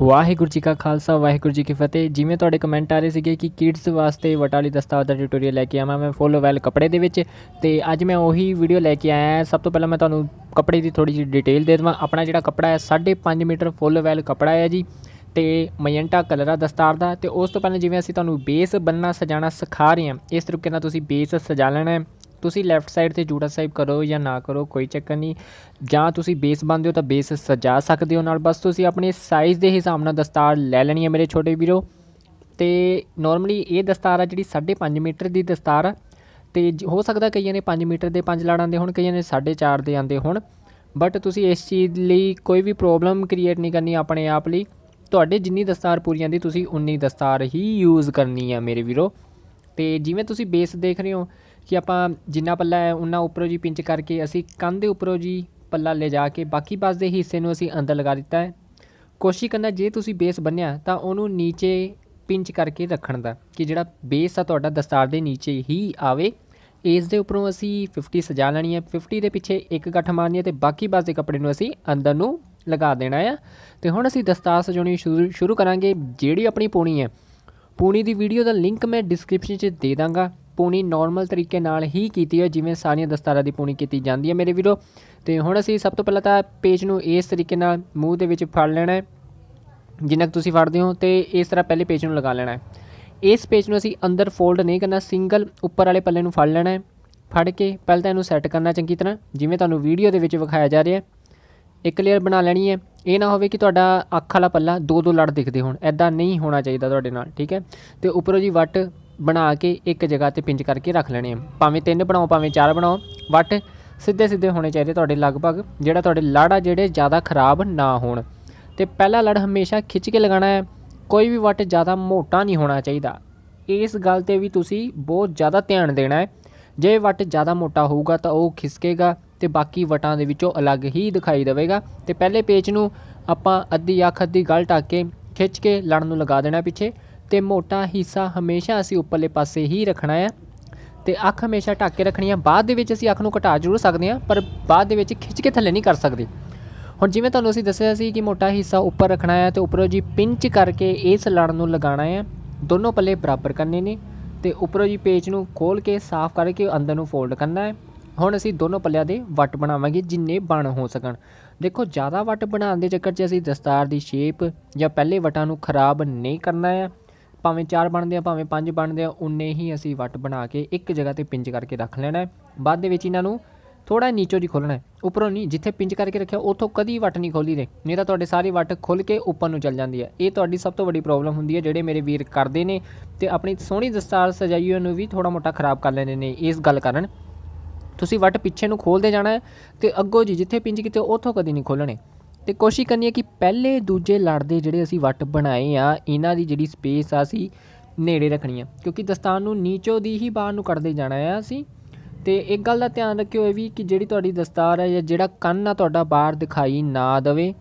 ਵਾਹਿਗੁਰੂ ਜੀ ਕਾ ਖਾਲਸਾ ਵਾਹਿਗੁਰੂ ਜੀ ਕੀ ਫਤਿਹ ਜਿਵੇਂ ਤੁਹਾਡੇ ਕਮੈਂਟ ਆ ਰਹੇ ਸੀਗੇ ਕਿ ਕਿਡਸ ਵਾਸਤੇ ਵਟਾਲੀ ਦਸਤਾਰ ਦਾ ਟਿਊਟੋਰੀਅਲ ਲੈ ਕੇ ਆਇਆ ਮੈਂ ਫੁੱਲ ਵੈਲ ਕੱਪੜੇ ਦੇ ਵਿੱਚ ਤੇ ਅੱਜ ਮੈਂ ਉਹੀ ਵੀਡੀਓ ਲੈ ਕੇ ਆਇਆ ਸਭ ਤੋਂ ਪਹਿਲਾਂ ਮੈਂ ਤੁਹਾਨੂੰ ਕੱਪੜੇ ਦੀ ਥੋੜੀ ਜਿਹੀ ਡਿਟੇਲ ਦੇ ਦਵਾਂ ਆਪਣਾ ਜਿਹੜਾ ਕੱਪੜਾ ਹੈ 5.5 ਮੀਟਰ ਫੁੱਲ ਵੈਲ ਕੱਪੜਾ ਹੈ ਜੀ ਤੇ ਮੈਂਟਾ ਕਲਰ ਦਾ ਦਸਤਾਰ ਦਾ ਤੇ ਉਸ ਤੋਂ ਪਹਿਲਾਂ ਜਿਵੇਂ ਅਸੀਂ ਤੁਹਾਨੂੰ ਬੇਸ ਬੰਨਣਾ ਸਜਾਣਾ ਸਿਖਾ ਰਹੇ ਹਾਂ ਇਸ ਤਰੀਕੇ ਨਾਲ ਤੁਸੀਂ ਬੇਸ ਸਜਾ ਲੈਣਾ ਹੈ ਤੁਸੀਂ ਲੈਫਟ ਸਾਈਡ ਤੇ ਜੂੜਾ ਸਵਾਈਪ ਕਰੋ ਜਾਂ ਨਾ ਕਰੋ ਕੋਈ ਚੱਕਰ ਨਹੀਂ ਜਾਂ ਤੁਸੀਂ ਬੇਸ ਬੰਦੇ ਹੋ ਤਾਂ ਬੇਸ ਸਜਾ ਸਕਦੇ ਹੋ ਨਾਲ ਬਸ ਤੁਸੀਂ ਆਪਣੇ ਸਾਈਜ਼ ਦੇ ਹਿਸਾਬ ਨਾਲ ਦਸਤਾਰ ਲੈ ਲੈਣੀ ਹੈ ਮੇਰੇ ਛੋਟੇ ਵੀਰੋ ਤੇ ਨਾਰਮਲੀ ਇਹ ਦਸਤਾਰ ਆ ਜਿਹੜੀ 5.5 ਮੀਟਰ ਦੀ ਦਸਤਾਰ ਆ ਤੇ ਹੋ ਸਕਦਾ ਕਈਆਂ ਨੇ 5 ਮੀਟਰ ਦੇ 5 ਲਾੜਾਂ ਦੇ ਹੁਣ ਕਈਆਂ ਨੇ 4.5 ਦੇ ਆਂਦੇ ਹੁਣ ਬਟ ਤੁਸੀਂ ਇਸ ਚੀਜ਼ ਲਈ ਕੋਈ ਵੀ ਪ੍ਰੋਬਲਮ ਕ੍ਰੀਏਟ ਨਹੀਂ ਕਰਨੀ ਆਪਣੇ ਆਪ ਲਈ ਤੁਹਾਡੇ ਜਿੰਨੀ ਦਸਤਾਰ ਪੂਰੀ ਦੀ ਤੁਸੀਂ ਉਨੀ ਦਸਤਾਰ ਹੀ ਯੂਜ਼ ਕਰਨੀ ਆ ਮੇਰੇ ਵੀਰੋ ਤੇ ਜਿਵੇਂ ਤੁਸੀਂ ਬੇਸ ਦੇਖ ਰਹੇ ਹੋ ਕਿ ਆਪਾਂ ਜਿੰਨਾ ਪੱਲਾ ਹੈ ਉਹਨਾਂ ਉੱਪਰੋਂ ਜੀ ਪਿੰਚ ਕਰਕੇ ਅਸੀਂ ਕੰਨ ਦੇ ਉੱਪਰੋਂ ਜੀ ਪੱਲਾ ਲੈ ਜਾ ਕੇ ਬਾਕੀ ਬਸ ਦੇ ਹਿੱਸੇ ਨੂੰ ਅਸੀਂ ਅੰਦਰ ਲਗਾ ਦਿੱਤਾ ਹੈ ਕੋਸ਼ਿਸ਼ ਕਰਨਾ ਜੇ ਤੁਸੀਂ ਬੇਸ ਬੰਨਿਆ ਤਾਂ ਉਹਨੂੰ ਨੀਚੇ ਪਿੰਚ ਕਰਕੇ ਰੱਖਣ ਦਾ ਕਿ ਜਿਹੜਾ ਬੇਸ ਆ ਤੁਹਾਡਾ ਦਸਤਾਰ ਦੇ ਨੀਚੇ ਹੀ ਆਵੇ ਇਸ ਦੇ ਉੱਪਰੋਂ ਅਸੀਂ 50 ਸਜਾ ਲੈਣੀ ਹੈ 50 ਦੇ ਪਿੱਛੇ ਇੱਕ ਗੱਠ ਮਾਰਨੀ ਹੈ ਤੇ ਬਾਕੀ ਬਸ ਦੇ ਕੱਪੜੇ ਨੂੰ ਅਸੀਂ ਅੰਦਰ ਨੂੰ ਲਗਾ ਦੇਣਾ ਹੈ ਤੇ ਹੁਣ ਅਸੀਂ ਦਸਤਾਰ ਸਜਾਉਣੀ ਸ਼ੁਰੂ ਕਰਾਂਗੇ ਜਿਹੜੀ ਆਪਣੀ ਪੂਣੀ ਹੈ ਪੂਣੀ ਦੀ ਵੀਡੀਓ ਦਾ ਲਿੰਕ ਮੈਂ ਡਿਸਕ੍ਰਿਪਸ਼ਨ 'ਚ ਦੇ ਦਾਂਗਾ ਪੂਣੀ ਨਾਰਮਲ ਤਰੀਕੇ ਨਾਲ ਹੀ ਕੀਤੀ ਹੈ ਜਿਵੇਂ ਸਾਰੀਆਂ ਦਸਤਾਰਾਂ ਦੀ ਪੂਣੀ ਕੀਤੀ ਜਾਂਦੀ ਹੈ ਮੇਰੇ ਵੀਰੋ ਤੇ ਹੁਣ ਅਸੀਂ ਸਭ ਤੋਂ ਪਹਿਲਾਂ ਤਾਂ ਪੇਜ ਨੂੰ ਇਸ ਤਰੀਕੇ ਨਾਲ ਮੂੰਹ ਦੇ ਵਿੱਚ ਫੜ ਲੈਣਾ ਹੈ ਜਿੰਨਾ ਕਿ ਤੁਸੀਂ ਫੜਦੇ ਹੋ ਤੇ ਇਸ ਤਰ੍ਹਾਂ ਪਹਿਲੇ ਪੇਜ ਨੂੰ ਲਗਾ ਲੈਣਾ ਹੈ ਇਸ ਪੇਜ ਨੂੰ ਅਸੀਂ ਅੰਦਰ ਫੋਲਡ ਨਹੀਂ ਕਰਨਾ ਸਿੰਗਲ ਉੱਪਰ ਵਾਲੇ ਪੱਲੇ ਨੂੰ ਫੜ ਲੈਣਾ ਹੈ ਫੜ ਕੇ ਪਹਿਲਾਂ ਤਾਂ ਇਹਨੂੰ ਸੈੱਟ ਕਰਨਾ ਚੰਗੀ ਤਰ੍ਹਾਂ ਜਿਵੇਂ ਤੁਹਾਨੂੰ ਵੀਡੀਓ ਦੇ ਵਿੱਚ ਵਿਖਾਇਆ ਜਾ ਰਿਹਾ ਹੈ ਇੱਕ ਲੇਅਰ ਬਣਾ ਲੈਣੀ ਹੈ ਇਹ ਨਾ ਹੋਵੇ ਕਿ ਤੁਹਾਡਾ ਅੱਖ ਵਾਲਾ ਪੱਲਾ ਦੋ ਦੋ ਲੜ ਦਿਖਦੇ ਹੋਣ ਐਦਾਂ ਨਹੀਂ ਹੋਣਾ ਚਾਹੀਦਾ ਤੁਹਾਡੇ ਨਾਲ ਠੀਕ ਹੈ ਤੇ ਉੱਪਰੋਂ ਜੀ ਵੱਟ ਬਣਾ ਕੇ ਇੱਕ ਜਗ੍ਹਾ ਤੇ ਪਿੰਜ ਕਰਕੇ ਰੱਖ ਲੈਣੇ ਭਾਵੇਂ ਤਿੰਨ ਬਣਾਓ ਭਾਵੇਂ ਚਾਰ ਬਣਾਓ ਬਟ ਸਿੱਧੇ ਸਿੱਧੇ ਹੋਣੇ ਚਾਹੀਦੇ ਤੁਹਾਡੇ ਲਗਭਗ ਜਿਹੜਾ ਤੁਹਾਡੇ ਲਾੜਾ ਜਿਹੜੇ ਜ਼ਿਆਦਾ ਖਰਾਬ ਨਾ ਹੋਣ ਤੇ ਪਹਿਲਾ ਲੜ ਹਮੇਸ਼ਾ ਖਿੱਚ ਕੇ ਲਗਾਣਾ ਹੈ ਕੋਈ ਵੀ ਵੱਟ ਜ਼ਿਆਦਾ ਮੋਟਾ ਨਹੀਂ ਹੋਣਾ ਚਾਹੀਦਾ ਇਸ ਗੱਲ ਤੇ ਵੀ ਤੁਸੀਂ ਬਹੁਤ ਜ਼ਿਆਦਾ ਧਿਆਨ ਦੇਣਾ ਹੈ ਜੇ ਵੱਟ ਜ਼ਿਆਦਾ ਮੋਟਾ ਹੋਊਗਾ ਤਾਂ ਉਹ ਖਿਸਕੇਗਾ ਤੇ ਬਾਕੀ ਵਟਾਂ ਦੇ ਵਿੱਚੋਂ ਅਲੱਗ ਹੀ ਦਿਖਾਈ ਦੇਵੇਗਾ ਤੇ ਪਹਿਲੇ ਪੇਚ ਨੂੰ ਆਪਾਂ ਅੱਧੀ ਅੱਖ ਅੱਧੀ ਗੱਲ ਟੱਕ ਕੇ ਖਿੱਚ ਕੇ ਲੜਨ ਨੂੰ ਲਗਾ ਦੇਣਾ ਪਿੱਛੇ ਤੇ ਮੋਟਾ ਹਿੱਸਾ ਹਮੇਸ਼ਾ ਅਸੀਂ ਉੱਪਰਲੇ ਪਾਸੇ ਹੀ ਰੱਖਣਾ ਹੈ ਤੇ ਅੱਖ ਹਮੇਸ਼ਾ ਢੱਕ ਕੇ ਰੱਖਣੀ ਹੈ ਬਾਅਦ ਦੇ ਵਿੱਚ ਅਸੀਂ ਅੱਖ ਨੂੰ ਘਟਾ ਜ਼ਰੂਰ ਸਕਦੇ ਹਾਂ ਪਰ ਬਾਅਦ ਦੇ ਵਿੱਚ ਖਿੱਚ ਕੇ ਥੱਲੇ ਨਹੀਂ ਕਰ ਸਕਦੇ ਹੁਣ ਜਿਵੇਂ ਤੁਹਾਨੂੰ ਅਸੀਂ ਦੱਸਿਆ ਸੀ ਕਿ ਮੋਟਾ ਹਿੱਸਾ ਉੱਪਰ ਰੱਖਣਾ ਹੈ ਤੇ ਉੱਪਰੋਂ ਜੀ ਪਿੰਚ ਕਰਕੇ ਇਸ ਲੜ ਨੂੰ ਲਗਾਉਣਾ ਹੈ ਦੋਨੋਂ ਪੱਲੇ ਬਰਾਬਰ ਕਰਨੇ ਨੇ ਤੇ ਉੱਪਰੋਂ ਜੀ ਪੇਚ ਨੂੰ ਖੋਲ ਕੇ ਸਾਫ਼ ਕਰਕੇ ਅੰਦਰ ਨੂੰ ਫੋਲਡ ਕਰਨਾ ਹੈ ਹੁਣ ਅਸੀਂ ਦੋਨੋਂ ਪੱਲਿਆਂ ਦੇ ਵੱਟ ਬਣਾਵਾਂਗੇ ਜਿੰਨੇ ਬਣ ਹੋ ਸਕਣ ਦੇਖੋ ਜ਼ਿਆਦਾ ਵੱਟ ਬਣਾਉਣ ਦੇ ਚੱਕਰ 'ਚ ਅਸੀਂ ਦਸਤਾਰ ਦੀ ਸ਼ੇਪ ਜਾਂ ਪਹਿਲੇ ਵਟਾਂ ਨੂੰ ਖਰਾਬ ਨਹੀਂ ਕਰਨਾ ਹੈ ਭਾਵੇਂ 4 ਬਣਦੇ ਆ ਭਾਵੇਂ 5 ਬਣਦੇ ਆ ਉਨੇ ਹੀ ਅਸੀਂ ਵੱਟ ਬਣਾ ਕੇ ਇੱਕ ਜਗ੍ਹਾ ਤੇ ਪਿੰਜ ਕਰਕੇ ਰੱਖ ਲੈਣਾ ਹੈ ਬਾਅਦ ਦੇ ਵਿੱਚ ਇਹਨਾਂ ਨੂੰ ਥੋੜਾ ਨੀਚੋ ਜੀ ਖੋਲਣਾ ਹੈ ਉੱਪਰੋਂ ਨਹੀਂ ਜਿੱਥੇ ਪਿੰਜ ਕਰਕੇ ਰੱਖਿਆ ਉਥੋਂ ਕਦੀ ਵੱਟ ਨਹੀਂ ਖੋਲੀ ਦੇ ਨਹੀਂ ਤਾਂ ਤੁਹਾਡੇ ਸਾਰੇ ਵੱਟ ਖੁੱਲ ਕੇ ਉੱਪਰ ਨੂੰ ਚੱਲ ਜਾਂਦੀ ਹੈ ਇਹ ਤੁਹਾਡੀ ਸਭ ਤੋਂ ਵੱਡੀ ਪ੍ਰੋਬਲਮ ਹੁੰਦੀ ਹੈ ਜਿਹੜੇ ਮੇਰੇ ਵੀਰ ਕਰਦੇ ਨੇ ਤੇ ਆਪਣੀ ਸੋਹਣੀ ਦਸਤਾਰ ਸਜਾਈ ਨੂੰ ਵੀ ਥੋੜਾ ਮੋਟਾ ਖਰਾਬ ਕਰ ਲੈਂਦੇ ਨੇ ਇਸ ਗੱਲ ਕਾਰਨ ਤੁਸੀਂ ਵੱਟ ਪਿੱਛੇ ਨੂੰ ਖੋਲਦੇ ਜਾਣਾ ਤੇ ਅੱਗੋ ਜੀ ਜਿੱਥੇ ਪਿੰਜ ਕਿਤੇ ਉਥੋਂ ਕਦੀ ਨਹੀਂ ਖੋਲਣੇ ਤੇ ਕੋਸ਼ਿਸ਼ ਕਰਨੀ ਹੈ ਕਿ ਪਹਿਲੇ ਦੂਜੇ ਲੜਦੇ ਜਿਹੜੇ ਅਸੀਂ ਵੱਟ ਬਣਾਏ ਆ ਇਹਨਾਂ ਦੀ ਜਿਹੜੀ ਸਪੇਸ ਆ ਸੀ ਨੇੜੇ ਰੱਖਣੀ ਆ ਕਿਉਂਕਿ ਦਸਤਾਨ ਨੂੰ ਨੀਚੋ ਦੀ ਹੀ ਬਾਹਰ ਨੂੰ ਕੱਢਦੇ ਜਾਣਾ ਆ ਅਸੀਂ ਤੇ ਇੱਕ ਗੱਲ ਦਾ ਧਿਆਨ ਰੱਖਿਓ ਇਹ ਵੀ ਕਿ ਜਿਹੜੀ ਤੁਹਾਡੀ ਦਸਤਾਰ ਹੈ ਜਾਂ ਜਿਹੜਾ ਕੰਨ ਆ ਤੁਹਾਡਾ ਬਾਹਰ ਦਿਖਾਈ ਨਾ ਦੇਵੇ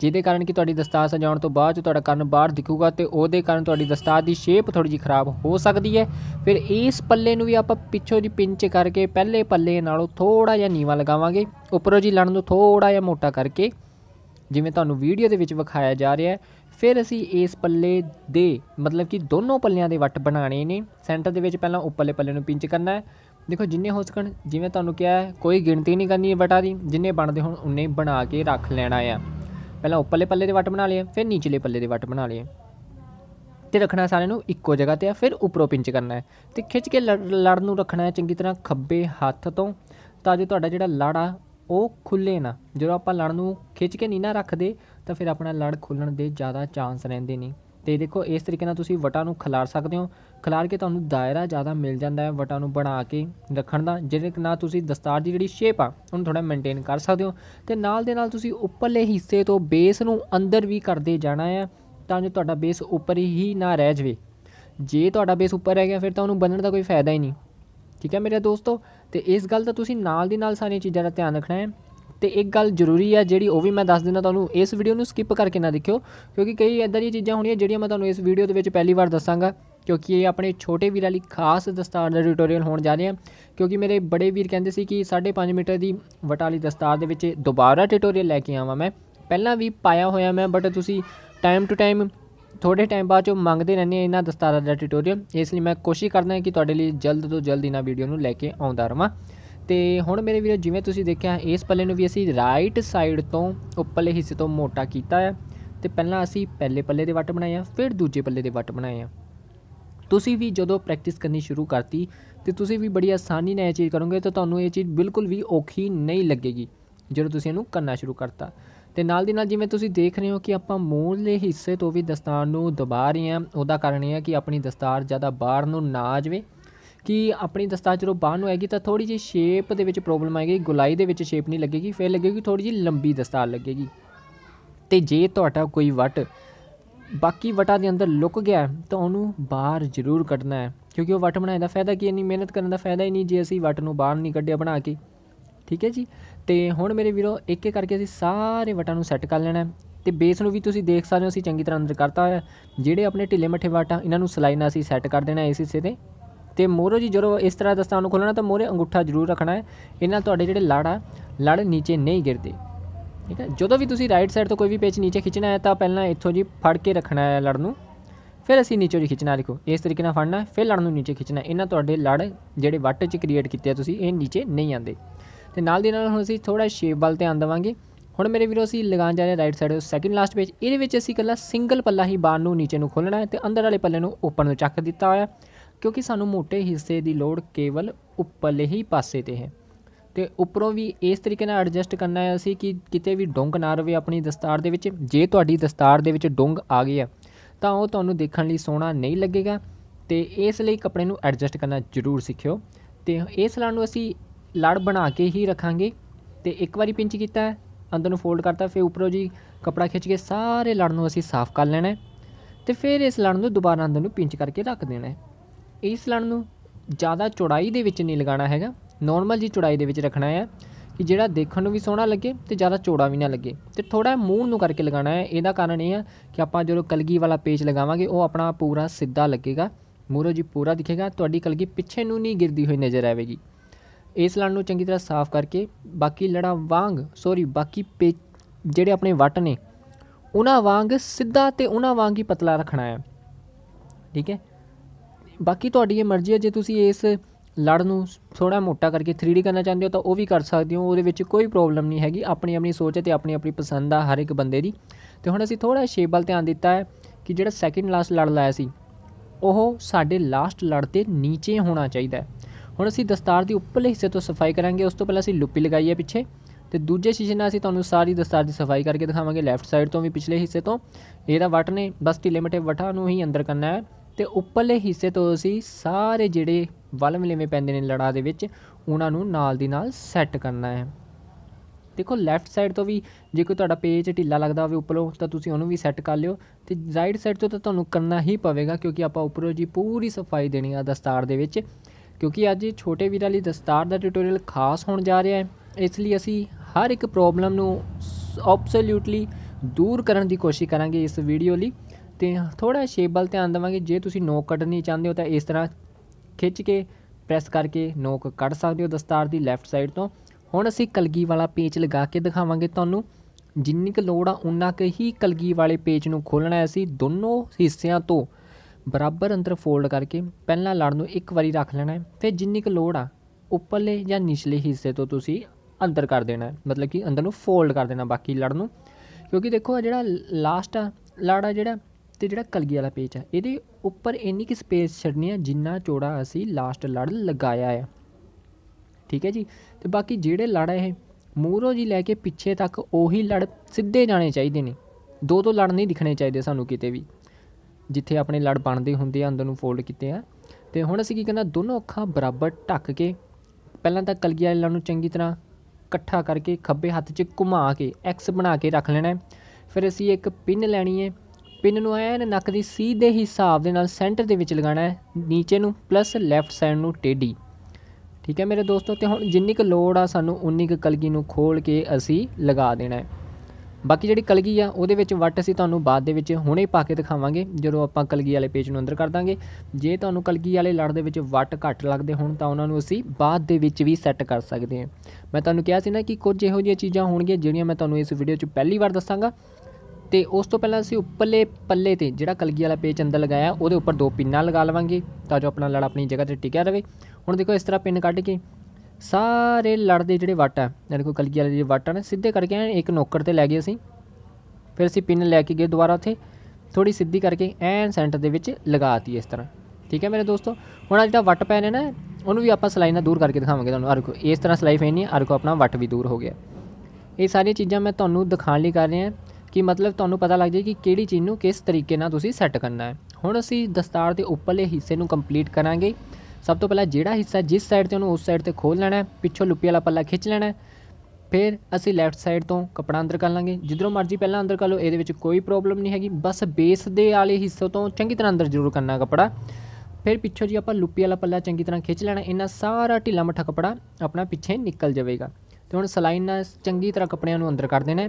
ਜਿਹਦੇ ਕਾਰਨ ਕਿ ਤੁਹਾਡੀ ਦਸਤਾਰ ਸਜਾਉਣ ਤੋਂ ਬਾਅਦ ਤੁਹਾਡਾ ਕੰਨ ਬਾਹਰ ਦਿਖੂਗਾ ਤੇ ਉਹਦੇ ਕਾਰਨ ਤੁਹਾਡੀ ਦਸਤਾਰ ਦੀ ਸ਼ੇਪ ਥੋੜੀ ਜਿਹੀ ਖਰਾਬ ਹੋ ਸਕਦੀ ਹੈ ਫਿਰ ਇਸ ਪੱਲੇ ਨੂੰ ਵੀ ਆਪਾਂ ਪਿੱਛੋਂ ਦੀ ਪਿੰਚ ਕਰਕੇ ਪਹਿਲੇ ਪੱਲੇ ਨਾਲੋਂ ਥੋੜਾ ਜਿਹਾ ਨੀਵਾ ਲਗਾਵਾਂਗੇ ਉੱਪਰੋਂ ਜੀ ਲੜਨ ਨੂੰ ਥੋੜਾ ਜਿਹਾ ਮੋਟਾ ਕਰਕੇ ਜਿਵੇਂ ਤੁਹਾਨੂੰ ਵੀਡੀਓ ਦੇ ਵਿੱਚ ਵਿਖਾਇਆ ਜਾ ਰਿਹਾ ਹੈ ਫਿਰ ਅਸੀਂ ਇਸ ਪੱਲੇ ਦੇ ਮਤਲਬ ਕਿ ਦੋਨੋਂ ਪੱਲਿਆਂ ਦੇ ਵੱਟ ਬਣਾਣੇ ਨੇ ਸੈਂਟਰ ਦੇ ਵਿੱਚ ਪਹਿਲਾਂ ਉੱਪਰਲੇ ਪੱਲੇ ਨੂੰ ਪਿੰਚ ਕਰਨਾ ਹੈ ਦੇਖੋ ਜਿੰਨੇ ਹੋ ਸਕਣ ਜਿਵੇਂ ਤੁਹਾਨੂੰ ਕਿਹਾ ਕੋਈ ਗਿਣਤੀ ਨਹੀਂ ਕਰਨੀ ਵਟਾ ਦੀ ਜਿੰਨੇ ਬਣਦੇ ਹੋਣ ਉਨੇ ਬਣਾ ਕੇ ਰੱਖ ਲੈਣਾ ਆ ਪਹਿਲਾਂ ਉੱਪਰਲੇ ਪੱਲੇ ਦੇ ਵੱਟ ਬਣਾ ਲਏ ਫਿਰ ਨੀਚਲੇ ਪੱਲੇ ਦੇ ਵੱਟ ਬਣਾ ਲਏ ਤੇ ਰੱਖਣਾ ਸਾਰਿਆਂ ਨੂੰ ਇੱਕੋ ਜਗ੍ਹਾ ਤੇ ਆ ਫਿਰ ਉੱਪਰੋਂ ਪਿੰਚ ਕਰਨਾ ਹੈ ਤੇ ਖਿੱਚ ਕੇ ਲੜ ਨੂੰ ਰੱਖਣਾ ਹੈ ਚੰਗੀ ਤਰ੍ਹਾਂ ਖੱਬੇ ਹੱਥ ਤੋਂ ਤਾਂ ਜੋ ਤੁਹਾਡਾ ਜਿਹੜਾ ਲੜਾ ਉਹ ਖੁੱਲੇ ਨਾ ਜਦੋਂ ਆਪਾਂ ਲੜ ਨੂੰ ਖਿੱਚ ਕੇ ਨਹੀਂ ਨਾ ਰੱਖਦੇ ਤਾਂ ਫਿਰ ਆਪਣਾ ਲੜ ਖੁੱਲਣ ਦੇ ਜ਼ਿਆਦਾ ਚਾਂਸ ਰਹਿੰਦੇ ਨੇ ਤੇ ਦੇਖੋ ਇਸ ਤਰੀਕੇ ਨਾਲ ਤੁਸੀਂ ਵਟਾ ਨੂੰ ਖਿਲਾਰ ਸਕਦੇ ਹੋ ਖਿਲਾਰ ਕੇ ਤੁਹਾਨੂੰ ਦਾਇਰਾ ਜ਼ਿਆਦਾ ਮਿਲ ਜਾਂਦਾ ਹੈ ਵਟਾ ਨੂੰ ਬਣਾ ਕੇ ਰੱਖਣ ਦਾ ਜਿਹਦੇ ਨਾਲ ਤੁਸੀਂ ਦਸਤਾਰ ਦੀ ਜਿਹੜੀ ਸ਼ੇਪ ਆ ਉਹਨੂੰ ਥੋੜਾ ਮੇਨਟੇਨ ਕਰ ਸਕਦੇ ਹੋ ਤੇ ਨਾਲ ਦੇ ਨਾਲ ਤੁਸੀਂ ਉੱਪਰਲੇ ਹਿੱਸੇ ਤੋਂ ਬੇਸ ਨੂੰ ਅੰਦਰ ਵੀ ਕਰਦੇ ਜਾਣਾ ਹੈ ਤਾਂ ਜੋ ਤੁਹਾਡਾ ਬੇਸ ਉੱਪਰ ਹੀ ਨਾ ਰਹਿ ਜਵੇ ਜੇ ਤੁਹਾਡਾ ਬੇਸ ਉੱਪਰ ਰਹਿ ਗਿਆ ਫਿਰ ਤਾਂ ਉਹਨੂੰ ਬੰਨਣ ਦਾ ਕੋਈ ਫਾਇਦਾ ਹੀ ਨਹੀਂ ਠੀਕ ਹੈ ਮੇਰੇ ਦੋਸਤੋ ਤੇ ਇਸ ਗੱਲ ਦਾ ਤੁਸੀਂ ਨਾਲ ਦੀ ਨਾਲ ਸਾਰੀਆਂ ਚੀਜ਼ਾਂ ਦਾ ਧਿਆਨ ਰੱਖਣਾ ਹੈ ਤੇ ਇੱਕ ਗੱਲ ਜ਼ਰੂਰੀ ਹੈ ਜਿਹੜੀ ਉਹ ਵੀ ਮੈਂ ਦੱਸ ਦਿੰਦਾ ਤੁਹਾਨੂੰ ਇਸ ਵੀਡੀਓ ਨੂੰ ਸਕਿਪ ਕਰਕੇ ਨਾ ਦੇਖਿਓ ਕਿਉਂਕਿ ਕਈ ਇਦਾਂ ਦੀਆਂ ਚੀਜ਼ਾਂ ਹੋਣੀਆਂ ਜਿਹੜੀਆਂ ਮੈਂ ਤੁਹਾਨੂੰ ਇਸ ਵੀਡੀਓ ਦੇ ਵਿੱਚ ਪਹਿਲੀ ਵਾਰ ਦੱਸਾਂਗਾ ਕਿਉਂਕਿ ਇਹ ਆਪਣੇ ਛੋਟੇ ਵੀਰਾਂ ਲਈ ਖਾਸ ਦਸਤਾਰ ਦਾ ਟਿਊਟੋਰੀਅਲ ਹੋਣ ਜਾ ਰਿਹਾ ਕਿਉਂਕਿ ਮੇਰੇ ਬੜੇ ਵੀਰ ਕਹਿੰਦੇ ਸੀ ਕਿ 5.5 ਮੀਟਰ ਦੀ ਵਟਾਲੀ ਦਸਤਾਰ ਦੇ ਵਿੱਚ ਦੁਬਾਰਾ ਟਿਊਟੋਰੀਅਲ ਲੈ ਕੇ ਆਵਾਂ ਮੈਂ ਪਹਿਲਾਂ ਵੀ ਪਾਇਆ ਹੋਇਆ ਮੈਂ ਬਟ ਤੁਸੀਂ ਟਾਈਮ ਟੂ ਟਾਈਮ ਥੋੜੇ ਟਾਈਮ ਬਾਅਦ ਚੋਂ ਮੰਗਦੇ ਰਹਿੰਦੇ ਇਹਨਾਂ ਦਸਤਾਰਾਂ ਦਾ ਟਿਊਟੋਰੀਅਲ ਇਸ ਲਈ ਮੈਂ ਕੋਸ਼ਿਸ਼ ਕਰਦਾ ਕਿ ਤੁਹਾਡੇ ਲਈ ਜਲਦ ਤੋਂ ਜਲਦ ਇਹਨਾਂ ਵੀਡੀਓ ਨੂੰ ਲੈ ਕੇ ਆਉਂਦਾ ਰਵਾਂ ਤੇ ਹੁਣ ਮੇਰੇ ਵੀਰੋ ਜਿਵੇਂ ਤੁਸੀਂ ਦੇਖਿਆ ਇਸ ਪੱਲੇ ਨੂੰ ਵੀ ਅਸੀਂ ਰਾਈਟ ਸਾਈਡ ਤੋਂ ਉੱਪਰਲੇ ਹਿੱਸੇ ਤੋਂ ਮੋਟਾ ਕੀਤਾ ਹੈ ਤੇ ਪਹਿਲਾਂ ਅਸੀਂ ਪਹਿਲੇ ਪੱਲੇ ਦੇ ਵੱਟ ਬਣਾਏ ਆ ਫਿਰ ਦੂਜੇ ਪੱਲੇ ਦੇ ਵੱਟ ਬਣਾਏ ਆ ਤੁਸੀਂ ਵੀ ਜਦੋਂ ਪ੍ਰੈਕਟਿਸ ਕਰਨੀ ਸ਼ੁਰੂ ਕਰਤੀ ਤੇ ਤੁਸੀਂ ਵੀ ਬੜੀ ਆਸਾਨੀ ਨਾਲ ਇਹ ਚੀਜ਼ ਕਰੋਗੇ ਤਾਂ ਤੁਹਾਨੂੰ ਇਹ ਚੀਜ਼ ਬਿਲਕੁਲ ਵੀ ਔਖੀ ਨਹੀਂ ਲੱਗੇਗੀ ਜਦੋਂ ਤੁਸੀਂ ਇਹਨੂੰ ਕਰਨਾ ਸ਼ੁਰੂ ਕਰਤਾ ਤੇ ਨਾਲ ਦੀ ਨਾਲ ਜਿਵੇਂ ਤੁਸੀਂ ਦੇਖ ਰਹੇ ਹੋ ਕਿ ਆਪਾਂ ਮੂਲੇ ਹਿੱਸੇ ਤੋਂ ਵੀ ਦਸਤਾਰ ਨੂੰ ਦਬਾ ਰਹੇ ਹਾਂ ਉਹਦਾ ਕਾਰਨ ਇਹ ਹੈ ਕਿ ਆਪਣੀ ਦਸਤਾਰ ਜ਼ਿਆਦਾ ਬਾਹਰ ਨੂੰ ਨਾ ਜਾਵੇ ਕਿ ਆਪਣੀ ਦਸਤਾਰ ਜਦੋਂ ਬਾਹਰ ਨੂੰ ਆਏਗੀ ਤਾਂ ਥੋੜੀ ਜਿਹੀ ਸ਼ੇਪ ਦੇ ਵਿੱਚ ਪ੍ਰੋਬਲਮ ਆਏਗੀ ਗੁਲਾਈ ਦੇ ਵਿੱਚ ਸ਼ੇਪ ਨਹੀਂ ਲੱਗੇਗੀ ਫਿਰ ਲੱਗੇਗੀ ਥੋੜੀ ਜਿਹੀ ਲੰਬੀ ਦਸਤਾਰ ਲੱਗੇਗੀ ਤੇ ਜੇ ਤੁਹਾਡਾ ਕੋਈ ਵਟ ਬਾਕੀ ਵਟਾਂ ਦੇ ਅੰਦਰ ਲੁਕ ਗਿਆ ਤਾਂ ਉਹਨੂੰ ਬਾਹਰ ਜ਼ਰੂਰ ਕੱਢਣਾ ਹੈ ਕਿਉਂਕਿ ਉਹ ਵਟ ਬਣਾਇਆ ਦਾ ਫਾਇਦਾ ਕੀ ਨਹੀਂ ਮਿਹਨਤ ਕਰਨ ਦਾ ਫਾਇਦਾ ਹੀ ਨਹੀਂ ਜੇ ਅਸੀਂ ਵਟ ਨੂੰ ਬਾਹਰ ਨਹੀਂ ਕੱਢਿਆ ਬਣਾ ਕੇ ਠੀਕ ਹੈ ਜੀ ਤੇ ਹੁਣ ਮੇਰੇ ਵੀਰੋ ਇੱਕ ਇੱਕ ਕਰਕੇ ਅਸੀਂ ਸਾਰੇ ਵਟਾਂ ਨੂੰ ਸੈੱਟ ਕਰ ਲੈਣਾ ਤੇ ਬੇਸ ਨੂੰ ਵੀ ਤੁਸੀਂ ਦੇਖ ਸਕਦੇ ਹੋ ਅਸੀਂ ਚੰਗੀ ਤਰ੍ਹਾਂ ਅੰਦਰ ਕਰਤਾ ਹੋਇਆ ਜਿਹੜੇ ਆਪਣੇ ਢਿੱਲੇ ਮੱਠੇ ਵਟਾਂ ਇਹਨਾਂ ਨੂੰ ਸਲਾਈ ਨਾਲ ਅਸੀਂ ਸੈੱਟ ਕਰ ਦੇਣਾ ਇਸ ਹਿੱਸੇ ਤੇ ਤੇ ਮੋਰੋ ਜੀ ਜਦੋਂ ਇਸ ਤਰ੍ਹਾਂ ਦਸਤਾਨ ਨੂੰ ਖੋਲਣਾ ਤਾਂ ਮੋਰੇ ਅੰਗੂਠਾ ਜ਼ਰੂਰ ਰੱਖਣਾ ਹੈ ਇਹਨਾਂ ਤੁਹਾਡੇ ਜਿਹੜੇ ਲੜ ਆ ਲੜ ਨੀਚੇ ਨਹੀਂ ਗਿਰਦੇ ਠੀਕ ਹੈ ਜਦੋਂ ਵੀ ਤੁਸੀਂ ਰਾਈਟ ਸਾਈਡ ਤੋਂ ਕੋਈ ਵੀ ਪੇਚ ਨੀਚੇ ਖਿੱਚਣਾ ਹੈ ਤਾਂ ਪਹਿਲਾਂ ਇੱਥੋਂ ਜੀ ਫੜ ਕੇ ਰੱਖਣਾ ਹੈ ਲੜ ਨੂੰ ਫਿਰ ਅਸੀਂ ਨੀਚੇ ਜੀ ਖਿੱਚਣਾ ਲਿਖੋ ਇਸ ਤਰੀਕੇ ਨਾਲ ਫੜਨਾ ਫਿਰ ਲੜ ਨੂੰ ਨੀਚੇ ਖਿੱਚਣਾ ਇਹਨਾਂ ਤੁਹਾਡੇ ਲੜ ਜਿਹੜੇ ਵੱਟ 'ਚ ਕ੍ਰੀਏਟ ਕੀਤੇ ਆ ਤੁਸੀਂ ਇਹ ਨੀਚੇ ਨਹੀਂ ਆਉਂਦੇ ਤੇ ਨਾਲ ਦੀ ਨਾਲ ਹੁਣ ਅਸੀਂ ਥੋੜਾ ਸ਼ੇਪ ਵੱਲ ਧਿਆਨ ਦਵਾਂਗੇ ਹੁਣ ਮੇਰੇ ਵੀਰੋ ਅਸੀਂ ਲਗਾਉਣ ਜਾ ਰਹੇ right side second last page ਇਹਦੇ ਵਿੱਚ ਅਸੀਂ ਇਕੱਲਾ ਸਿੰਗਲ ਪੱਲਾ ਹੀ ਬਾਹਰ ਨੂੰ ਨੀਚੇ ਨੂੰ ਖੋਲਣਾ ਹੈ ਤੇ ਅੰਦਰ ਵਾਲੇ ਪੱਲੇ ਨੂੰ ਓਪਨ ਨੂੰ ਚੱਕ ਦਿੱਤਾ ਹੋਇਆ ਕਿਉਂਕਿ ਸਾਨੂੰ ਮੋٹے ਹਿੱਸੇ ਦੀ ਲੋੜ ਕੇਵਲ ਉੱਪਰਲੇ ਹੀ ਪਾਸੇ ਤੇ ਹੈ ਤੇ ਉੱਪਰੋਂ ਵੀ ਇਸ ਤਰੀਕੇ ਨਾਲ ਐਡਜਸਟ ਕਰਨਾ ਹੈ ਅਸੀਂ ਕਿ ਕਿਤੇ ਵੀ ਡੋਂਗ ਨਾ ਰਵੇ ਆਪਣੀ ਦਸਤਾਰ ਦੇ ਵਿੱਚ ਜੇ ਤੁਹਾਡੀ ਦਸਤਾਰ ਦੇ ਵਿੱਚ ਡੋਂਗ ਆ ਗਿਆ ਤਾਂ ਉਹ ਤੁਹਾਨੂੰ ਦੇਖਣ ਲਈ ਸੋਹਣਾ ਨਹੀਂ ਲੱਗੇਗਾ ਤੇ ਇਸ ਲਈ ਕੱਪੜੇ ਨੂੰ ਐਡਜਸਟ ਕਰਨਾ ਜ਼ਰੂਰ ਸਿੱਖਿਓ ਤੇ ਇਸ ਲਾਂ ਨੂੰ ਅਸੀਂ ਲੜ ਬਣਾ ਕੇ ਹੀ ਰੱਖਾਂਗੇ ਤੇ ਇੱਕ ਵਾਰੀ ਪਿੰਚ ਕੀਤਾ ਅੰਦਰ ਨੂੰ ਫੋਲਡ ਕਰਤਾ ਫਿਰ ਉੱਪਰੋਂ ਜੀ ਕਪੜਾ ਖਿੱਚ ਕੇ ਸਾਰੇ ਲੜ ਨੂੰ ਅਸੀਂ ਸਾਫ਼ ਕਰ ਲੈਣਾ ਤੇ ਫਿਰ ਇਸ ਲੜ ਨੂੰ ਦੁਬਾਰਾ ਅੰਦਰ ਨੂੰ ਪਿੰਚ ਕਰਕੇ ਰੱਖ ਦੇਣਾ ਇਸ ਲੜ ਨੂੰ ਜ਼ਿਆਦਾ ਚੌੜਾਈ ਦੇ ਵਿੱਚ ਨਹੀਂ ਲਗਾਣਾ ਹੈਗਾ ਨਾਰਮਲ ਜੀ ਚੌੜਾਈ ਦੇ ਵਿੱਚ ਰੱਖਣਾ ਹੈ ਕਿ ਜਿਹੜਾ ਦੇਖਣ ਨੂੰ ਵੀ ਸੋਹਣਾ ਲੱਗੇ ਤੇ ਜ਼ਿਆਦਾ ਚੌੜਾ ਵੀ ਨਾ ਲੱਗੇ ਤੇ ਥੋੜਾ ਮੂਹ ਨੂੰ ਕਰਕੇ ਲਗਾਣਾ ਹੈ ਇਹਦਾ ਕਾਰਨ ਇਹ ਹੈ ਕਿ ਆਪਾਂ ਜਦੋਂ ਕਲਗੀ ਵਾਲਾ ਪੇਚ ਲਗਾਵਾਂਗੇ ਉਹ ਆਪਣਾ ਪੂਰਾ ਸਿੱਧਾ ਲੱਗੇਗਾ ਮੂਰੋ ਜੀ ਪੂਰਾ ਦਿਖੇਗਾ ਤੁਹਾਡੀ ਕਲਗੀ ਪਿੱਛੇ ਨੂੰ ਨਹੀਂ ਗਿਰਦੀ ਹੋਈ ਨਜ਼ਰ ਆਵੇਗੀ ਇਸ ਲੜ ਨੂੰ ਚੰਗੀ ਤਰ੍ਹਾਂ ਸਾਫ਼ ਕਰਕੇ ਬਾਕੀ ਲੜਾਂ ਵਾਂਗ ਸੌਰੀ ਬਾਕੀ ਜਿਹੜੇ ਆਪਣੇ ਵਟ ਨੇ ਉਹਨਾਂ ਵਾਂਗ ਸਿੱਧਾ ਤੇ ਉਹਨਾਂ ਵਾਂਗ ਹੀ ਪਤਲਾ ਰੱਖਣਾ ਹੈ ਠੀਕ ਹੈ ਬਾਕੀ ਤੁਹਾਡੀ ਇਹ ਮਰਜ਼ੀ ਹੈ ਜੇ ਤੁਸੀਂ ਇਸ ਲੜ ਨੂੰ ਥੋੜਾ ਮੋਟਾ ਕਰਕੇ 3D ਕਰਨਾ ਚਾਹੁੰਦੇ ਹੋ ਤਾਂ ਉਹ ਵੀ ਕਰ ਸਕਦੇ ਹੋ ਉਹਦੇ ਵਿੱਚ ਕੋਈ ਪ੍ਰੋਬਲਮ ਨਹੀਂ ਹੈਗੀ ਆਪਣੀ ਆਪਣੀ ਸੋਚ ਹੈ ਤੇ ਆਪਣੀ ਆਪਣੀ ਪਸੰਦ ਆ ਹਰ ਇੱਕ ਬੰਦੇ ਦੀ ਤੇ ਹੁਣ ਅਸੀਂ ਥੋੜਾ ਸ਼ੇਪ ਵੱਲ ਧਿਆਨ ਦਿੱਤਾ ਹੈ ਕਿ ਜਿਹੜਾ ਸੈਕਿੰਡ ਲਾਸਟ ਲੜ ਲਾਇਆ ਸੀ ਉਹ ਸਾਡੇ ਲਾਸਟ ਲੜ ਤੇ ਨੀਚੇ ਹੋਣਾ ਚਾਹੀਦਾ ਹੈ ਹੁਣ ਅਸੀਂ ਦਸਤਾਰ ਦੀ ਉੱਪਰਲੇ ਹਿੱਸੇ ਤੋਂ ਸਫਾਈ ਕਰਾਂਗੇ ਉਸ ਤੋਂ ਪਹਿਲਾਂ ਅਸੀਂ ਲੁੱਪੀ ਲਗਾਈ ਹੈ ਪਿੱਛੇ ਤੇ ਦੂਜੇ ਸ਼ੀਸ਼ੇ ਨਾਲ ਅਸੀਂ ਤੁਹਾਨੂੰ ਸਾਰੀ ਦਸਤਾਰ ਦੀ ਸਫਾਈ ਕਰਕੇ ਦਿਖਾਵਾਂਗੇ ਲੈਫਟ ਸਾਈਡ ਤੋਂ ਵੀ ਪਿਛਲੇ ਹਿੱਸੇ ਤੋਂ ਇਹਦਾ ਵਟ ਨੇ ਬਸ ਢਿੱਲੇ ਮਟੇ ਵਟਾ ਨੂੰ ਹੀ ਅੰਦਰ ਕਰਨਾ ਹੈ ਤੇ ਉੱਪਰਲੇ ਹਿੱਸੇ ਤੋਂ ਅਸੀਂ ਸਾਰੇ ਜਿਹੜੇ ਵਲ ਮਿਲੇਵੇਂ ਪੈਂਦੇ ਨੇ ਲੜਾ ਦੇ ਵਿੱਚ ਉਹਨਾਂ ਨੂੰ ਨਾਲ ਦੀ ਨਾਲ ਸੈੱਟ ਕਰਨਾ ਹੈ ਦੇਖੋ ਲੈਫਟ ਸਾਈਡ ਤੋਂ ਵੀ ਜੇ ਕੋਈ ਤੁਹਾਡਾ ਪੇਜ ਢਿੱਲਾ ਲੱਗਦਾ ਹੋਵੇ ਉੱਪਰੋਂ ਤਾਂ ਤੁਸੀਂ ਉਹਨੂੰ ਵੀ ਸੈੱਟ ਕਰ ਲਿਓ ਤੇ ਰਾਈਟ ਸਾਈਡ ਤੋਂ ਤਾਂ ਤੁਹਾਨੂੰ ਕਰਨਾ ਹੀ ਪਵੇਗਾ ਕਿਉਂਕਿ ਆਪਾਂ ਉੱਪਰੋਂ ਜੀ ਪੂਰੀ ਸਫਾਈ ਦੇਣੀ ਆ ਦਸਤਾਰ ਦੇ ਵਿੱਚ ਕਿਉਂਕਿ ਅੱਜ ਛੋਟੇ ਵੀਰਾਂ ਲਈ ਦਸਤਾਰ ਦਾ ਟਿਊਟੋਰੀਅਲ ਖਾਸ ਹੋਣ ਜਾ ਰਿਹਾ ਹੈ ਇਸ ਲਈ ਅਸੀਂ ਹਰ ਇੱਕ ਪ੍ਰੋਬਲਮ ਨੂੰ ਐਬਸੋਲੂਟਲੀ ਦੂਰ ਕਰਨ ਦੀ ਕੋਸ਼ਿਸ਼ ਕਰਾਂਗੇ ਇਸ ਵੀਡੀਓ ਲਈ ਤੇ ਥੋੜਾ ਸ਼ੇਬਲ ਧਿਆਨ ਦੇਵਾਂਗੇ ਜੇ ਤੁਸੀਂ ਨੋਕ ਕੱਢਣੀ ਚਾਹੁੰਦੇ ਹੋ ਤਾਂ ਇਸ ਤਰ੍ਹਾਂ ਖਿੱਚ ਕੇ ਪ੍ਰੈਸ ਕਰਕੇ ਨੋਕ ਕੱਢ ਸਕਦੇ ਹੋ ਦਸਤਾਰ ਦੀ ਲੈਫਟ ਸਾਈਡ ਤੋਂ ਹੁਣ ਅਸੀਂ ਕਲਗੀ ਵਾਲਾ ਪੇਚ ਲਗਾ ਕੇ ਦਿਖਾਵਾਂਗੇ ਤੁਹਾਨੂੰ ਜਿੰਨੀ ਕੁ ਲੋੜ ਆ ਉਨਾ ਕੁ ਹੀ ਕਲਗੀ ਵਾਲੇ ਪੇਚ ਨੂੰ ਖੋਲਣਾ ਹੈ ਅਸੀਂ ਦੋਨੋਂ ਹਿੱਸਿਆਂ ਤੋਂ ਬਰਾਬਰ ਅੰਦਰ ਫੋਲਡ ਕਰਕੇ ਪਹਿਲਾਂ ਲੜ ਨੂੰ ਇੱਕ ਵਾਰੀ ਰੱਖ ਲੈਣਾ ਫਿਰ ਜਿੰਨੀ ਕੁ ਲੋੜ ਆ ਉੱਪਰਲੇ ਜਾਂ ਨਿਚਲੇ ਹਿੱਸੇ ਤੋਂ ਤੁਸੀਂ ਅੰਦਰ ਕਰ ਦੇਣਾ ਮਤਲਬ ਕਿ ਅੰਦਰ ਨੂੰ ਫੋਲਡ ਕਰ ਦੇਣਾ ਬਾਕੀ ਲੜ ਨੂੰ ਕਿਉਂਕਿ ਦੇਖੋ ਆ ਜਿਹੜਾ ਲਾਸਟ ਆ ਲੜਾ ਜਿਹੜਾ ਤੇ ਜਿਹੜਾ ਕਲਗੀ ਵਾਲਾ ਪੇਚ ਆ ਇਹਦੇ ਉੱਪਰ ਇੰਨੀ ਕਿ ਸਪੇਸ ਛੱਡਣੀ ਆ ਜਿੰਨਾ ਚੌੜਾ ਅਸੀਂ ਲਾਸਟ ਲੜ ਲਗਾਇਆ ਆ ਠੀਕ ਹੈ ਜੀ ਤੇ ਬਾਕੀ ਜਿਹੜੇ ਲੜ ਆ ਇਹ ਮੂਹਰੋਂ ਜੀ ਲੈ ਕੇ ਪਿੱਛੇ ਤੱਕ ਉਹੀ ਲੜ ਸਿੱਧੇ ਜਾਣੇ ਚਾਹੀਦੇ ਨੇ ਦੋ ਦੋ ਲੜ ਨਹੀਂ ਦਿਖਣੇ ਚਾਹੀਦੇ ਸਾਨੂੰ ਕਿਤੇ ਵੀ ਜਿੱਥੇ ਆਪਣੇ ਲੜ ਬਣਦੇ ਹੁੰਦੇ ਆ ਅੰਦਰ ਨੂੰ ਫੋਲਡ ਕੀਤੇ ਆ ਤੇ ਹੁਣ ਅਸੀਂ ਕੀ ਕਰਨਾ ਦੋਨੋਂ ਅੱਖਾਂ ਬਰਾਬਰ ਢੱਕ ਕੇ ਪਹਿਲਾਂ ਤਾਂ ਕਲਗੀ ਵਾਲੇ ਲੜ ਨੂੰ ਚੰਗੀ ਤਰ੍ਹਾਂ ਇਕੱਠਾ ਕਰਕੇ ਖੱਬੇ ਹੱਥ 'ਚ ਘੁਮਾ ਕੇ ਐਕਸ ਬਣਾ ਕੇ ਰੱਖ ਲੈਣਾ ਫਿਰ ਅਸੀਂ ਇੱਕ ਪਿੰਨ ਲੈਣੀ ਹੈ ਪਿੰਨ ਨੂੰ ਐਨ ਨੱਕ ਦੀ ਸਿੱਧੇ ਹਿਸਾਬ ਦੇ ਨਾਲ ਸੈਂਟਰ ਦੇ ਵਿੱਚ ਲਗਾਣਾ ਹੈ ਨੀਚੇ ਨੂੰ ਪਲੱਸ ਲੈਫਟ ਸਾਈਡ ਨੂੰ ਟੇਢੀ ਠੀਕ ਹੈ ਮੇਰੇ ਦੋਸਤੋ ਤੇ ਹੁਣ ਜਿੰਨੀ ਕੁ ਲੋੜ ਆ ਸਾਨੂੰ ਉਨੀ ਕੁ ਕਲਗੀ ਨੂੰ ਖੋਲ ਕੇ ਅਸੀਂ ਲਗਾ ਦੇਣਾ ਹੈ ਬਾਕੀ ਜਿਹੜੀ ਕਲਗੀ ਆ ਉਹਦੇ ਵਿੱਚ ਵੱਟ ਅਸੀਂ ਤੁਹਾਨੂੰ ਬਾਅਦ ਦੇ ਵਿੱਚ ਹੁਣੇ ਪਾ ਕੇ ਦਿਖਾਵਾਂਗੇ ਜਦੋਂ ਆਪਾਂ ਕਲਗੀ ਵਾਲੇ ਪੇਜ ਨੂੰ ਅੰਦਰ ਕਰ ਦਾਂਗੇ ਜੇ ਤੁਹਾਨੂੰ ਕਲਗੀ ਵਾਲੇ ਲੜ ਦੇ ਵਿੱਚ ਵੱਟ ਘੱਟ ਲੱਗਦੇ ਹੋਣ ਤਾਂ ਉਹਨਾਂ ਨੂੰ ਅਸੀਂ ਬਾਅਦ ਦੇ ਵਿੱਚ ਵੀ ਸੈੱਟ ਕਰ ਸਕਦੇ ਹਾਂ ਮੈਂ ਤੁਹਾਨੂੰ ਕਿਹਾ ਸੀ ਨਾ ਕਿ ਕੁਝ ਇਹੋ ਜਿਹੀਆਂ ਚੀਜ਼ਾਂ ਹੋਣਗੀਆਂ ਜਿਹੜੀਆਂ ਮੈਂ ਤੁਹਾਨੂੰ ਇਸ ਵੀਡੀਓ 'ਚ ਪਹਿਲੀ ਵਾਰ ਦੱਸਾਂਗਾ ਤੇ ਉਸ ਤੋਂ ਪਹਿਲਾਂ ਅਸੀਂ ਉੱਪਰਲੇ ਪੱਲੇ ਤੇ ਜਿਹੜਾ ਕਲਗੀ ਵਾਲਾ ਪੇਚ ਅੰਦਰ ਲਗਾਇਆ ਉਹਦੇ ਉੱਪਰ ਦੋ ਪਿੰਨਾਂ ਲਗਾ ਲਵਾਂਗੇ ਤਾਂ ਜੋ ਆਪਣਾ ਲੜ ਆਪਣੀ ਜਗ੍ਹਾ ਤੇ ਟਿਕਿਆ ਰਹੇ ਹੁਣ ਦੇਖੋ ਇਸ ਤਰ੍ਹਾਂ ਪਿੰਨ ਕੱਢ ਕੇ ਸਾਰੇ ਲੜਦੇ ਜਿਹੜੇ ਵਟ ਆ ਯਾਨੀ ਕੋਈ ਕਲਗੀ ਵਾਲੇ ਜਿਹੜੇ ਵਟ ਆ ਸਿੱਧੇ ਕਰਕੇ ਇੱਕ ਨੌਕਰ ਤੇ ਲੈ ਗਏ ਅਸੀਂ ਫਿਰ ਅਸੀਂ ਪਿੰਨ ਲੈ ਕੇ ਗਏ ਦੁਬਾਰਾ ਉੱਥੇ ਥੋੜੀ ਸਿੱਧੀ ਕਰਕੇ ਐਨ ਸੈਂਟਰ ਦੇ ਵਿੱਚ ਲਗਾਤੀ ਇਸ ਤਰ੍ਹਾਂ ਠੀਕ ਹੈ ਮੇਰੇ ਦੋਸਤੋ ਹੁਣ ਆ ਜਿਹੜਾ ਵਟ ਪੈਨ ਹੈ ਨਾ ਉਹਨੂੰ ਵੀ ਆਪਾਂ ਸਲਾਈ ਨਾਲ ਦੂਰ ਕਰਕੇ ਦਿਖਾਵਾਂਗੇ ਤੁਹਾਨੂੰ ਅਰਕੋ ਇਸ ਤਰ੍ਹਾਂ ਸਲਾਈ ਫੇਨੀ ਅਰਕੋ ਆਪਣਾ ਵਟ ਵੀ ਦੂਰ ਹੋ ਗਿਆ ਇਹ ਸਾਰੀਆਂ ਚੀਜ਼ਾਂ ਮੈਂ ਤੁਹਾਨੂੰ ਦਿਖਾਣ ਲਈ ਕਰ ਰਿਹਾ ਕਿ ਮਤਲਬ ਤੁਹਾਨੂੰ ਪਤਾ ਲੱਗ ਜਾਏ ਕਿ ਕਿਹੜੀ ਚੀਜ਼ ਨੂੰ ਕਿਸ ਤਰੀਕੇ ਨਾਲ ਤੁਸੀਂ ਸੈੱਟ ਕਰਨਾ ਹੈ ਹੁਣ ਅਸੀਂ ਦਸਤਾਰ ਦੇ ਉੱਪਰਲੇ ਹਿੱਸੇ ਨੂੰ ਕੰਪਲੀਟ ਕਰਾਂਗੇ ਸਭ ਤੋਂ ਪਹਿਲਾਂ ਜਿਹੜਾ ਹਿੱਸਾ ਜਿਸ ਸਾਈਡ ਤੇ ਉਹਨੂੰ ਉਸ ਸਾਈਡ ਤੇ ਖੋਲ ਲੈਣਾ ਪਿੱਛੋਂ ਲੁੱਪੀ ਵਾਲਾ ਪੱਲਾ ਖਿੱਚ ਲੈਣਾ ਫਿਰ ਅਸੀਂ ਲੈਫਟ ਸਾਈਡ ਤੋਂ ਕਪੜਾ ਅੰਦਰ ਕਰ ਲਾਂਗੇ ਜਿੱਧਰੋਂ ਮਰਜ਼ੀ ਪਹਿਲਾਂ ਅੰਦਰ ਕਰ ਲਓ ਇਹਦੇ ਵਿੱਚ ਕੋਈ ਪ੍ਰੋਬਲਮ ਨਹੀਂ ਹੈਗੀ ਬਸ ਬੇਸ ਦੇ ਵਾਲੇ ਹਿੱਸੇ ਤੋਂ ਚੰਗੀ ਤਰ੍ਹਾਂ ਅੰਦਰ ਜ਼ਰੂਰ ਕਰਨਾ ਕਪੜਾ ਫਿਰ ਪਿੱਛੋਂ ਜੀ ਆਪਾਂ ਲੁੱਪੀ ਵਾਲਾ ਪੱਲਾ ਚੰਗੀ ਤਰ੍ਹਾਂ ਖਿੱਚ ਲੈਣਾ ਇਹਨਾਂ ਸਾਰਾ ਢਿੱਲਾ ਮੱਠਾ ਕਪੜਾ ਆਪਣਾ ਪਿੱਛੇ ਨਿਕਲ ਜਾਵੇਗਾ ਤੇ ਹੁਣ ਸਲਾਈਨ ਨਾਲ ਚੰਗੀ ਤਰ੍ਹਾਂ ਕੱਪੜਿਆਂ ਨੂੰ ਅੰਦਰ ਕਰ ਦੇਣਾ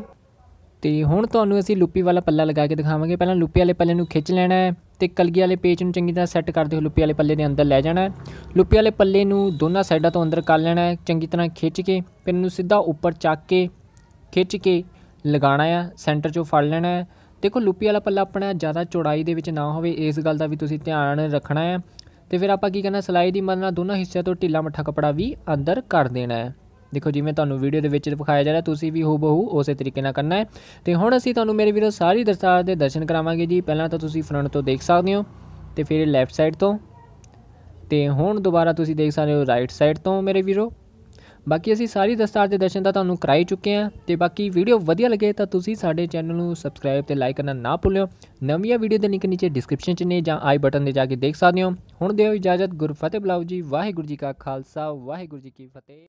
ਤੇ ਹੁਣ ਤੁਹਾਨੂੰ ਅਸੀਂ ਲੁੱਪੀ ਵਾਲਾ ਪੱਲਾ ਲਗਾ ਕੇ ਦਿਖਾਵਾਂਗੇ ਪਹਿਲਾਂ ਲੁੱਪੀ ਵਾਲੇ ਪੱਲੇ ਨੂੰ ਖਿੱਚ ਲੈਣਾ ਹੈ ਤੇ ਕਲਗੀ ਵਾਲੇ ਪੇਚ ਨੂੰ ਚੰਗੀ ਤਰ੍ਹਾਂ ਸੈੱਟ ਕਰਦੇ ਹੋਏ ਲੁੱਪੀ ਵਾਲੇ ਪੱਲੇ ਦੇ ਅੰਦਰ ਲੈ ਜਾਣਾ ਹੈ ਲੁੱਪੀ ਵਾਲੇ ਪੱਲੇ ਨੂੰ ਦੋਨਾਂ ਸਾਈਡਾਂ ਤੋਂ ਅੰਦਰ ਕਰ ਲੈਣਾ ਹੈ ਚੰਗੀ ਤਰ੍ਹਾਂ ਖਿੱਚ ਕੇ ਫਿਰ ਇਹਨੂੰ ਸਿੱਧਾ ਉੱਪਰ ਚੱਕ ਕੇ ਖਿੱਚ ਕੇ ਲਗਾਣਾ ਹੈ ਸੈਂਟਰ 'ਚੋਂ ਫੜ ਲੈਣਾ ਹੈ ਦੇਖੋ ਲੁੱਪੀ ਵਾਲਾ ਪੱਲਾ ਆਪਣਾ ਜ਼ਿਆਦਾ ਚੌੜਾਈ ਦੇ ਵਿੱਚ ਨਾ ਹੋਵੇ ਇਸ ਗੱਲ ਦਾ ਵੀ ਤੁਸੀਂ ਧਿਆਨ ਰੱਖਣਾ ਹੈ ਤੇ ਫਿਰ ਆਪਾਂ ਕੀ ਕਰਨਾ ਸਲਾਈ ਦੀ ਮਦਦ ਨਾਲ ਦੋਨਾਂ ਹਿੱਸਿਆਂ ਤੋਂ ਢਿੱਲਾ ਮੱਠਾ ਕਪੜਾ ਵੀ ਅੰਦਰ ਕਰ ਦੇਣਾ ਹੈ ਦੇਖੋ ਜਿਵੇਂ ਤੁਹਾਨੂੰ ਵੀਡੀਓ ਦੇ ਵਿੱਚ ਦਿਖਾਇਆ ਜਾ ਰਿਹਾ ਤੁਸੀਂ ਵੀ ਹੋ ਬਹੁ ਉਸੇ ਤਰੀਕੇ ਨਾਲ ਕਰਨਾ ਹੈ ਤੇ ਹੁਣ ਅਸੀਂ ਤੁਹਾਨੂੰ ਮੇਰੇ ਵੀਰੋ ਸਾਰੀ ਦਸਤਾਰ ਦੇ ਦਰਸ਼ਨ ਕਰਾਵਾਂਗੇ ਜੀ ਪਹਿਲਾਂ ਤਾਂ ਤੁਸੀਂ ਫਰੰਟ ਤੋਂ ਦੇਖ ਸਕਦੇ ਹੋ ਤੇ ਫਿਰ ਲੈਫਟ ਸਾਈਡ ਤੋਂ ਤੇ ਹੁਣ ਦੁਬਾਰਾ ਤੁਸੀਂ ਦੇਖ ਸਕਦੇ ਹੋ ਰਾਈਟ ਸਾਈਡ ਤੋਂ ਮੇਰੇ ਵੀਰੋ ਬਾਕੀ ਅਸੀਂ ਸਾਰੀ ਦਸਤਾਰ ਦੇ ਦਰਸ਼ਨ ਤਾਂ ਤੁਹਾਨੂੰ ਕਰਾਈ ਚੁੱਕੇ ਆ ਤੇ ਬਾਕੀ ਵੀਡੀਓ ਵਧੀਆ ਲੱਗੇ ਤਾਂ ਤੁਸੀਂ ਸਾਡੇ ਚੈਨਲ ਨੂੰ ਸਬਸਕ੍ਰਾਈਬ ਤੇ ਲਾਈਕ ਕਰਨਾ ਨਾ ਭੁੱਲਿਓ ਨਵੀਆਂ ਵੀਡੀਓ ਦੇ ਲਿੰਕ ਨੀਚੇ ਡਿਸਕ੍ਰਿਪਸ਼ਨ 'ਚ ਨੇ ਜਾਂ ਆਈ ਬਟਨ ਤੇ ਜਾ ਕੇ ਦੇਖ ਸਕਦੇ ਹੋ ਹੁਣ ਦਿਓ ਇਜਾਜ਼ਤ ਗੁਰਫਤਿਹ ਬਲਾਉ ਜੀ ਵਾਹਿਗੁਰੂ ਜੀ ਕਾ ਖਾਲਸਾ ਵਾਹਿਗੁਰੂ ਜੀ ਕੀ ਫਤਿਹ